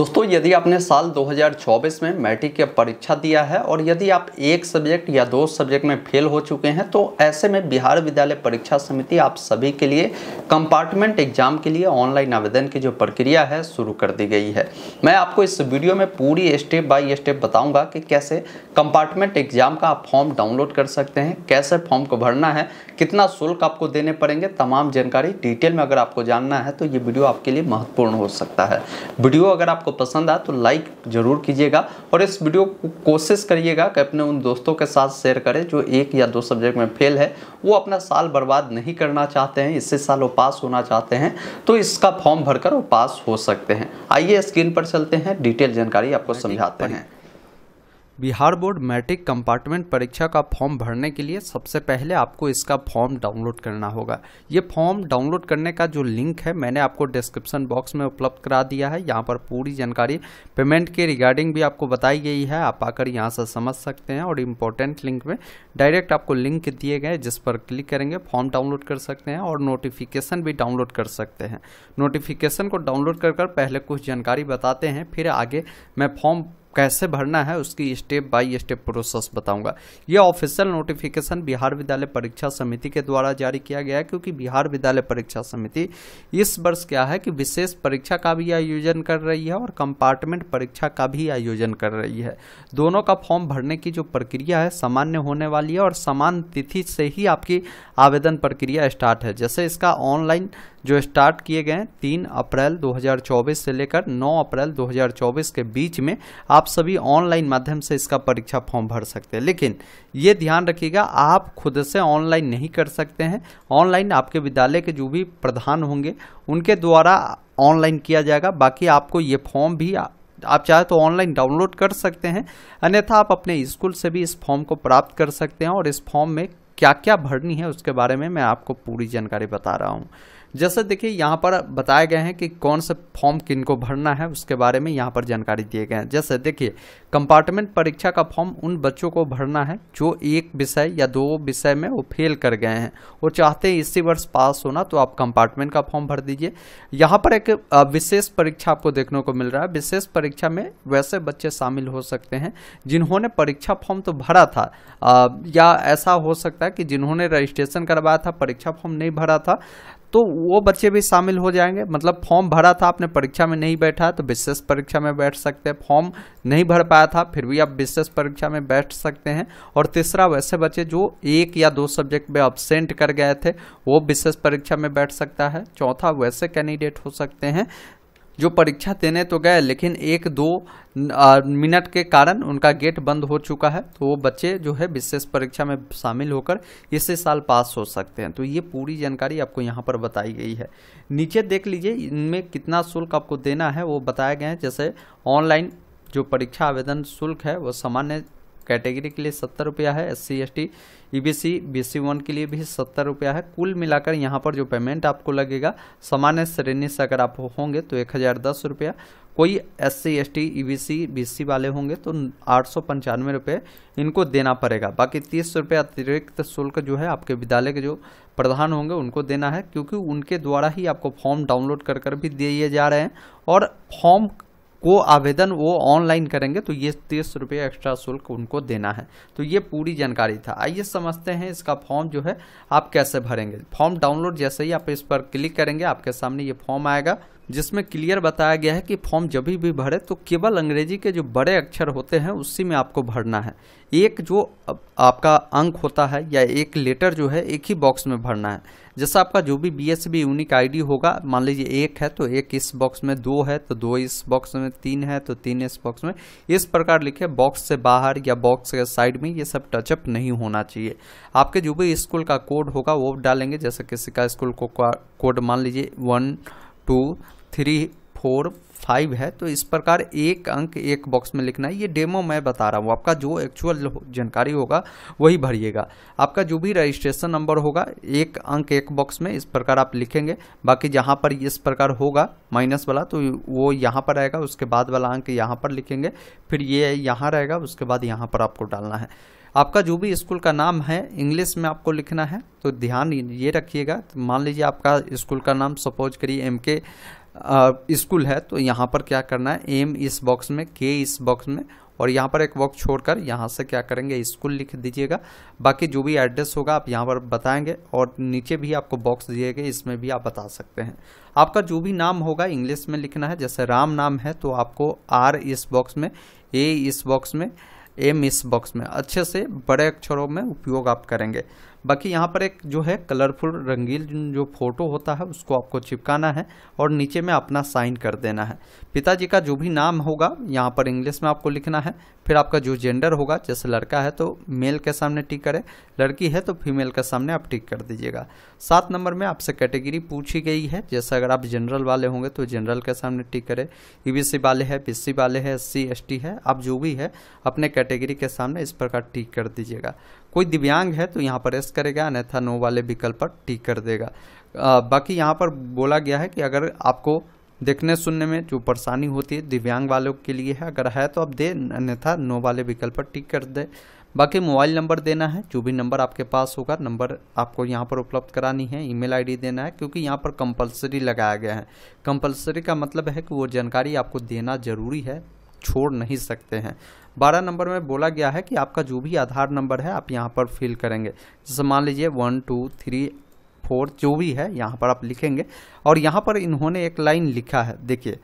दोस्तों यदि आपने साल 2024 में मैट्रिक की परीक्षा दिया है और यदि आप एक सब्जेक्ट या दो सब्जेक्ट में फेल हो चुके हैं तो ऐसे में बिहार विद्यालय परीक्षा समिति आप सभी के लिए कंपार्टमेंट एग्जाम के लिए ऑनलाइन आवेदन की जो प्रक्रिया है शुरू कर दी गई है मैं आपको इस वीडियो में पूरी स्टेप बाई स्टेप बताऊँगा कि कैसे कंपार्टमेंट एग्जाम का आप फॉर्म डाउनलोड कर सकते हैं कैसे फॉर्म को भरना है कितना शुल्क आपको देने पड़ेंगे तमाम जानकारी डिटेल में अगर आपको जानना है तो ये वीडियो आपके लिए महत्वपूर्ण हो सकता है वीडियो अगर आपको आपको पसंद आए तो लाइक ज़रूर कीजिएगा और इस वीडियो को कोशिश करिएगा कि अपने उन दोस्तों के साथ शेयर करें जो एक या दो सब्जेक्ट में फेल है वो अपना साल बर्बाद नहीं करना चाहते हैं इससे साल वो पास होना चाहते हैं तो इसका फॉर्म भरकर वो पास हो सकते हैं आइए स्क्रीन पर चलते हैं डिटेल जानकारी आपको हाँ समझाते हैं बिहार बोर्ड मैट्रिक कंपार्टमेंट परीक्षा का फॉर्म भरने के लिए सबसे पहले आपको इसका फॉर्म डाउनलोड करना होगा ये फॉर्म डाउनलोड करने का जो लिंक है मैंने आपको डिस्क्रिप्शन बॉक्स में उपलब्ध करा दिया है यहाँ पर पूरी जानकारी पेमेंट के रिगार्डिंग भी आपको बताई गई है आप आकर यहाँ से समझ सकते हैं और इम्पोर्टेंट लिंक में डायरेक्ट आपको लिंक दिए गए जिस पर क्लिक करेंगे फॉर्म डाउनलोड कर सकते हैं और नोटिफिकेशन भी डाउनलोड कर सकते हैं नोटिफिकेशन को डाउनलोड कर पहले कुछ जानकारी बताते हैं फिर आगे मैं फॉर्म कैसे भरना है उसकी स्टेप बाय स्टेप प्रोसेस बताऊंगा ये ऑफिशियल नोटिफिकेशन बिहार विद्यालय परीक्षा समिति के द्वारा जारी किया गया है क्योंकि बिहार विद्यालय परीक्षा समिति इस वर्ष क्या है कि विशेष परीक्षा का भी आयोजन कर रही है और कंपार्टमेंट परीक्षा का भी आयोजन कर रही है दोनों का फॉर्म भरने की जो प्रक्रिया है सामान्य होने वाली है और समान तिथि से ही आपकी आवेदन प्रक्रिया स्टार्ट है जैसे इसका ऑनलाइन जो स्टार्ट किए गए तीन अप्रैल 2024 से लेकर 9 अप्रैल 2024 के बीच में आप सभी ऑनलाइन माध्यम से इसका परीक्षा फॉर्म भर सकते हैं लेकिन ये ध्यान रखिएगा आप खुद से ऑनलाइन नहीं कर सकते हैं ऑनलाइन आपके विद्यालय के जो भी प्रधान होंगे उनके द्वारा ऑनलाइन किया जाएगा बाकी आपको ये फॉर्म भी आप चाहे तो ऑनलाइन डाउनलोड कर सकते हैं अन्यथा आप अपने स्कूल से भी इस फॉर्म को प्राप्त कर सकते हैं और इस फॉर्म में क्या क्या भरनी है उसके बारे में मैं आपको पूरी जानकारी बता रहा हूँ जैसे देखिए यहाँ पर बताए गए हैं कि कौन से फॉर्म किन को भरना है उसके बारे में यहाँ पर जानकारी दिए गए हैं जैसे देखिए कंपार्टमेंट परीक्षा का फॉर्म उन बच्चों को भरना है जो एक विषय या दो विषय में वो फेल कर गए हैं और चाहते हैं इसी वर्ष पास होना तो आप कंपार्टमेंट का फॉर्म भर दीजिए यहाँ पर एक विशेष परीक्षा आपको देखने को मिल रहा है विशेष परीक्षा में वैसे बच्चे शामिल हो सकते हैं जिन्होंने परीक्षा फॉर्म तो भरा था या ऐसा हो सकता है कि जिन्होंने रजिस्ट्रेशन करवाया था परीक्षा फॉर्म नहीं भरा था तो वो बच्चे भी शामिल हो जाएंगे मतलब फॉर्म भरा था आपने परीक्षा में नहीं बैठा तो विशेष परीक्षा में बैठ सकते हैं फॉर्म नहीं भर पाया था फिर भी आप विशेष परीक्षा में बैठ सकते हैं और तीसरा वैसे बच्चे जो एक या दो सब्जेक्ट में अब्सेंट कर गए थे वो विशेष परीक्षा में बैठ सकता है चौथा वैसे कैंडिडेट हो सकते हैं जो परीक्षा देने तो गए लेकिन एक दो मिनट के कारण उनका गेट बंद हो चुका है तो वो बच्चे जो है विशेष परीक्षा में शामिल होकर इसी साल पास हो सकते हैं तो ये पूरी जानकारी आपको यहाँ पर बताई गई है नीचे देख लीजिए इनमें कितना शुल्क आपको देना है वो बताया गया है जैसे ऑनलाइन जो परीक्षा आवेदन शुल्क है वो सामान्य कैटेगरी के लिए सत्तर रुपया है S C S T E B C B C one के लिए भी सत्तर रुपया है कुल मिलाकर यहाँ पर जो पेमेंट आपको लगेगा सामान्य श्रेणी से अगर आप होंगे तो एक हज़ार दस रुपया कोई S C S T E B C B C वाले होंगे तो आठ सौ पंचानवे रुपये इनको देना पड़ेगा बाकी तीस रुपये अतिरिक्त शुल्क जो है आपके विद्यालय के जो प्रधान होंगे उनको देना है क्योंकि उनके द्वारा ही आपको फॉर्म डाउनलोड कर कर भी दिए जा रहे हैं और फॉर्म को आवेदन वो ऑनलाइन करेंगे तो ये तीस रुपये एक्स्ट्रा शुल्क उनको देना है तो ये पूरी जानकारी था आइए समझते हैं इसका फॉर्म जो है आप कैसे भरेंगे फॉर्म डाउनलोड जैसे ही आप इस पर क्लिक करेंगे आपके सामने ये फॉर्म आएगा जिसमें क्लियर बताया गया है कि फॉर्म जब भी भरे तो केवल अंग्रेजी के जो बड़े अक्षर होते हैं उसी में आपको भरना है एक जो आपका अंक होता है या एक लेटर जो है एक ही बॉक्स में भरना है जैसा आपका जो भी B S B unique ID होगा मान लीजिए एक है तो एक इस बॉक्स में दो है तो दो इस बॉक्स में तीन है तो तीन इस बॉक्स में इस प्रकार लिखे बॉक्स से बाहर या बॉक्स के साइड में ये सब टचअप नहीं होना चाहिए आपके जो भी स्कूल का कोड होगा वो डालेंगे जैसे किसी का स्कूल को कोड मान लीजिए one two three four five है तो इस प्रकार एक अंक एक बॉक्स में लिखना है ये डेमो मैं बता रहा हूँ आपका जो एक्चुअल जानकारी होगा वही भरिएगा आपका जो भी रजिस्ट्रेशन नंबर होगा एक अंक एक बॉक्स में इस प्रकार आप लिखेंगे बाकी जहाँ पर इस प्रकार होगा माइनस वाला तो वो यहाँ पर आएगा उसके बाद वाला अंक यहाँ पर लिखेंगे फिर ये यहाँ रहेगा उसके बाद यहाँ पर आपको डालना है आपका जो भी स्कूल का नाम है इंग्लिश में आपको लिखना है तो ध्यान ये रखिएगा तो मान लीजिए आपका स्कूल का नाम सपोज करिए एम के स्कूल है तो यहाँ पर क्या करना है एम इस बॉक्स में के इस बॉक्स में और यहाँ पर एक बॉक्स छोड़कर यहाँ से क्या करेंगे स्कूल लिख दीजिएगा बाकी जो भी एड्रेस होगा आप यहाँ पर बताएंगे और नीचे भी आपको बॉक्स दिएगा इसमें भी आप बता सकते हैं आपका जो भी नाम होगा इंग्लिश में लिखना है जैसे राम नाम है तो आपको आर इस बॉक्स में ए इस बॉक्स में एम इस बॉक्स में अच्छे से बड़े अक्षरों में उपयोग आप करेंगे बाकी यहाँ पर एक जो है कलरफुल रंगील जो फोटो होता है उसको आपको चिपकाना है और नीचे में अपना साइन कर देना है पिताजी का जो भी नाम होगा यहाँ पर इंग्लिश में आपको लिखना है फिर आपका जो जेंडर होगा जैसे लड़का है तो मेल के सामने टिक करें लड़की है तो फीमेल के सामने आप टिक कर दीजिएगा सात नंबर में आपसे कैटेगरी पूछी गई है जैसे अगर आप जनरल वाले होंगे तो जनरल के सामने टिक करें ईबीसी e वाले है बीसी वाले है एस सी है आप जो भी है अपने कैटेगरी के सामने इस प्रकार टिक कर दीजिएगा कोई दिव्यांग है तो यहाँ पर एस करेगा अन्यथा नो वाले विकल्प पर टिक कर देगा आ, बाकी यहाँ पर बोला गया है कि अगर आपको देखने सुनने में जो परेशानी होती है दिव्यांग वालों के लिए है अगर है तो आप दे अन्यथा नो वाले विकल्प पर टिक कर दे बाकी मोबाइल नंबर देना है जो भी नंबर आपके पास होगा नंबर आपको यहाँ पर उपलब्ध करानी है ईमेल आईडी देना है क्योंकि यहाँ पर कंपलसरी लगाया गया है कंपलसरी का मतलब है कि वो जानकारी आपको देना ज़रूरी है छोड़ नहीं सकते हैं बारह नंबर में बोला गया है कि आपका जो भी आधार नंबर है आप यहाँ पर फिल करेंगे जैसे मान लीजिए वन टू थ्री फोर जो भी है यहाँ पर आप लिखेंगे और यहाँ पर इन्होंने एक लाइन लिखा है देखिए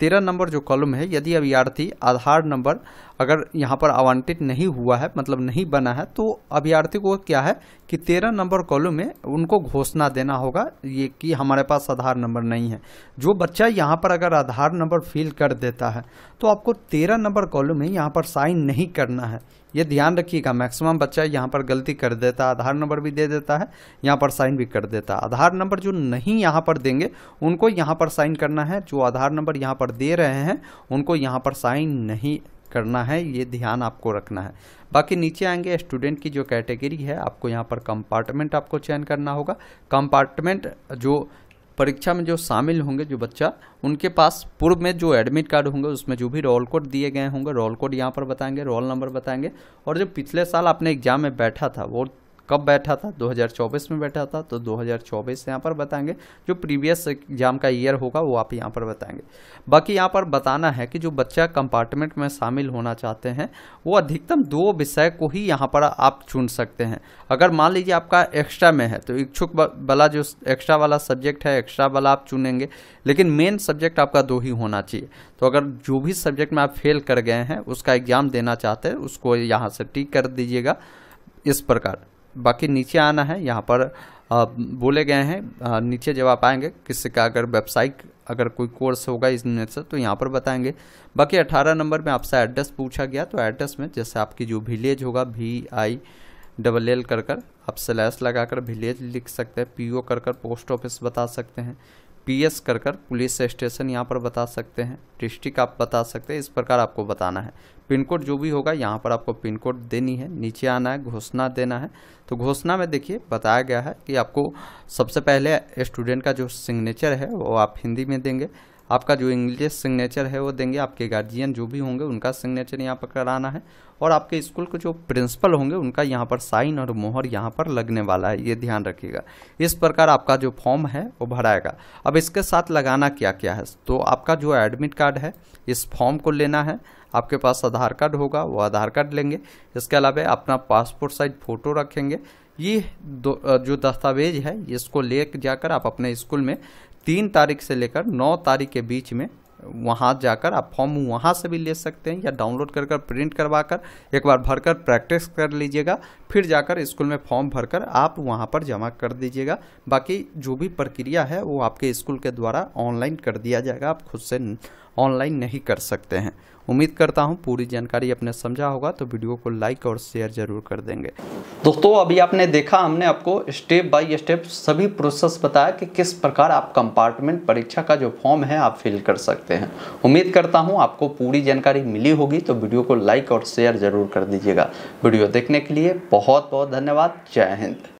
तेरह नंबर जो कॉलम है यदि अभ्यार्थी आधार नंबर अगर यहाँ पर आवंटित नहीं हुआ है मतलब नहीं बना है तो अभ्यर्थी को क्या है कि तेरह नंबर कॉलम में उनको घोषणा देना होगा ये कि हमारे पास आधार नंबर नहीं है जो बच्चा यहाँ पर अगर आधार नंबर फिल कर देता है तो आपको तेरह नंबर कॉलम में यहाँ पर साइन नहीं करना है ये ध्यान रखिएगा मैक्सिमम बच्चा यहाँ पर गलती कर देता है आधार नंबर भी दे देता है यहाँ पर साइन भी कर देता है आधार नंबर जो नहीं यहाँ पर देंगे उनको यहाँ पर साइन करना है जो आधार नंबर यहाँ पर दे रहे हैं उनको यहाँ पर साइन नहीं करना है ये ध्यान आपको रखना है बाकी नीचे आएंगे स्टूडेंट की जो कैटेगरी है आपको यहाँ पर कंपार्टमेंट आपको चयन करना होगा कंपार्टमेंट जो परीक्षा में जो शामिल होंगे जो बच्चा उनके पास पूर्व में जो एडमिट कार्ड होंगे उसमें जो भी रोल कोड दिए गए होंगे रोल कोड यहाँ पर बताएंगे रोल नंबर बताएंगे और जो पिछले साल आपने एग्जाम में बैठा था वो कब बैठा था 2024 में बैठा था तो 2024 यहाँ पर बताएंगे जो प्रीवियस एग्जाम का ईयर होगा वो आप यहाँ पर बताएंगे बाकी यहाँ पर बताना है कि जो बच्चा कंपार्टमेंट में शामिल होना चाहते हैं वो अधिकतम दो विषय को ही यहाँ पर आप चुन सकते हैं अगर मान लीजिए आपका एक्स्ट्रा में है तो इच्छुक वाला जो एक्स्ट्रा वाला सब्जेक्ट है एक्स्ट्रा वाला आप चुनेंगे लेकिन मेन सब्जेक्ट आपका दो ही होना चाहिए तो अगर जो भी सब्जेक्ट में आप फेल कर गए हैं उसका एग्ज़ाम देना चाहते हैं उसको यहाँ से टिक कर दीजिएगा इस प्रकार बाकी नीचे आना है यहाँ पर आ, बोले गए हैं नीचे जब आप आएंगे किसी का अगर वेबसाइट अगर कोई कोर्स होगा इसमें से तो यहाँ पर बताएंगे बाकी 18 नंबर में आपसे एड्रेस पूछा गया तो एड्रेस में जैसे आपकी जो विलेज होगा वी आई डबल एल कर कर आप स्लैश लगा कर विलेज लिख सकते हैं पी ओ कर कर पोस्ट ऑफिस बता सकते हैं पीएस कर कर पुलिस स्टेशन यहाँ पर बता सकते हैं डिस्ट्रिक्ट आप बता सकते हैं इस प्रकार आपको बताना है पिन कोड जो भी होगा यहाँ पर आपको पिन कोड देनी है नीचे आना है घोषणा देना है तो घोषणा में देखिए बताया गया है कि आपको सबसे पहले स्टूडेंट का जो सिग्नेचर है वो आप हिंदी में देंगे आपका जो इंग्लिश सिग्नेचर है वो देंगे आपके गार्जियन जो भी होंगे उनका सिग्नेचर यहाँ पर कराना है और आपके स्कूल के जो प्रिंसिपल होंगे उनका यहाँ पर साइन और मोहर यहाँ पर लगने वाला है ये ध्यान रखिएगा इस प्रकार आपका जो फॉर्म है वो भराएगा अब इसके साथ लगाना क्या क्या है तो आपका जो एडमिट कार्ड है इस फॉर्म को लेना है आपके पास आधार कार्ड होगा वो आधार कार्ड लेंगे इसके अलावा अपना पासपोर्ट साइज फ़ोटो रखेंगे ये दो जो दस्तावेज है इसको ले जाकर आप अपने स्कूल में तीन तारीख से लेकर नौ तारीख के बीच में वहाँ जाकर आप फॉर्म वहाँ से भी ले सकते हैं या डाउनलोड कर कर प्रिंट करवा कर एक बार भरकर प्रैक्टिस कर लीजिएगा फिर जाकर स्कूल में फॉर्म भरकर आप वहाँ पर जमा कर दीजिएगा बाकी जो भी प्रक्रिया है वो आपके स्कूल के द्वारा ऑनलाइन कर दिया जाएगा आप खुद से ऑनलाइन नहीं कर सकते हैं उम्मीद करता हूँ पूरी जानकारी आपने समझा होगा तो वीडियो को लाइक और शेयर जरूर कर देंगे दोस्तों अभी आपने देखा हमने आपको स्टेप बाय स्टेप सभी प्रोसेस बताया कि किस प्रकार आप कंपार्टमेंट परीक्षा का जो फॉर्म है आप फिल कर सकते हैं उम्मीद करता हूँ आपको पूरी जानकारी मिली होगी तो वीडियो को लाइक और शेयर जरूर कर दीजिएगा वीडियो देखने के लिए बहुत बहुत धन्यवाद जय हिंद